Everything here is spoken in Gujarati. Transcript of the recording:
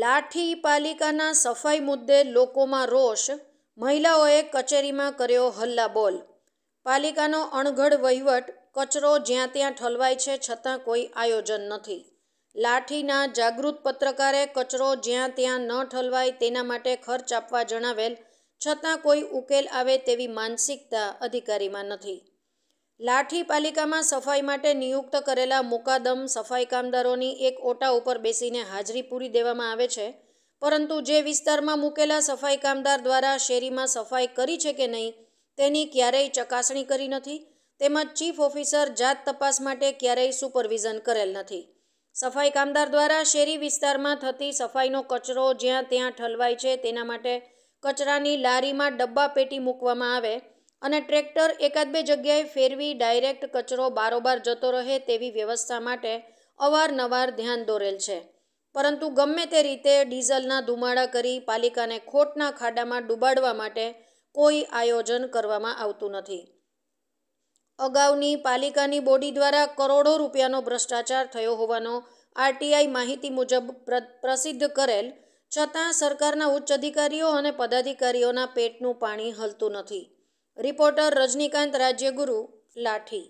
લાઠી પાલિકાના સફાઈ મુદ્દે લોકોમાં રોષ મહિલાઓએ કચેરીમાં કર્યો હલ્લા બોલ પાલિકાનો અણઘડ વહીવટ કચરો જ્યાં ત્યાં ઠલવાય છે છતાં કોઈ આયોજન નથી લાઠીના જાગૃત પત્રકારે કચરો જ્યાં ત્યાં ન ઠલવાય તેના માટે ખર્ચ આપવા જણાવેલ છતાં કોઈ ઉકેલ આવે તેવી માનસિકતા અધિકારીમાં નથી લાઠી પાલિકામાં સફાઈ માટે નિયુક્ત કરેલા મુકાદમ સફાઈ કામદારોની એક ઓટા ઉપર બેસીને હાજરી પૂરી દેવામાં આવે છે પરંતુ જે વિસ્તારમાં મૂકેલા સફાઈ કામદાર દ્વારા શેરીમાં સફાઈ કરી છે કે નહીં તેની ક્યારેય ચકાસણી કરી નથી તેમજ ચીફ ઓફિસર જાત તપાસ માટે ક્યારેય સુપરવિઝન કરેલ નથી સફાઈ કામદાર દ્વારા શેરી વિસ્તારમાં થતી સફાઈનો કચરો જ્યાં ત્યાં ઠલવાય છે તેના માટે કચરાની લારીમાં ડબ્બા પેટી મૂકવામાં આવે અને ટ્રેક્ટર એકાદ બે જગ્યાએ ફેરવી ડાયરેક્ટ કચરો બારોબાર જતો રહે તેવી વ્યવસ્થા માટે અવારનવાર ધ્યાન દોરેલ છે પરંતુ ગમે તે રીતે ડીઝલના ધુમાડા કરી પાલિકાને ખોટના ખાડામાં ડૂબાડવા માટે કોઈ આયોજન કરવામાં આવતું નથી અગાઉની પાલિકાની બોડી દ્વારા કરોડો રૂપિયાનો ભ્રષ્ટાચાર થયો હોવાનો આરટીઆઈ માહિતી મુજબ પ્રસિદ્ધ કરેલ છતાં સરકારના ઉચ્ચ અધિકારીઓ અને પદાધિકારીઓના પેટનું પાણી હલતું નથી રિપોર્ટર રજનીકાંત રાજ્યગુરુ લાઠી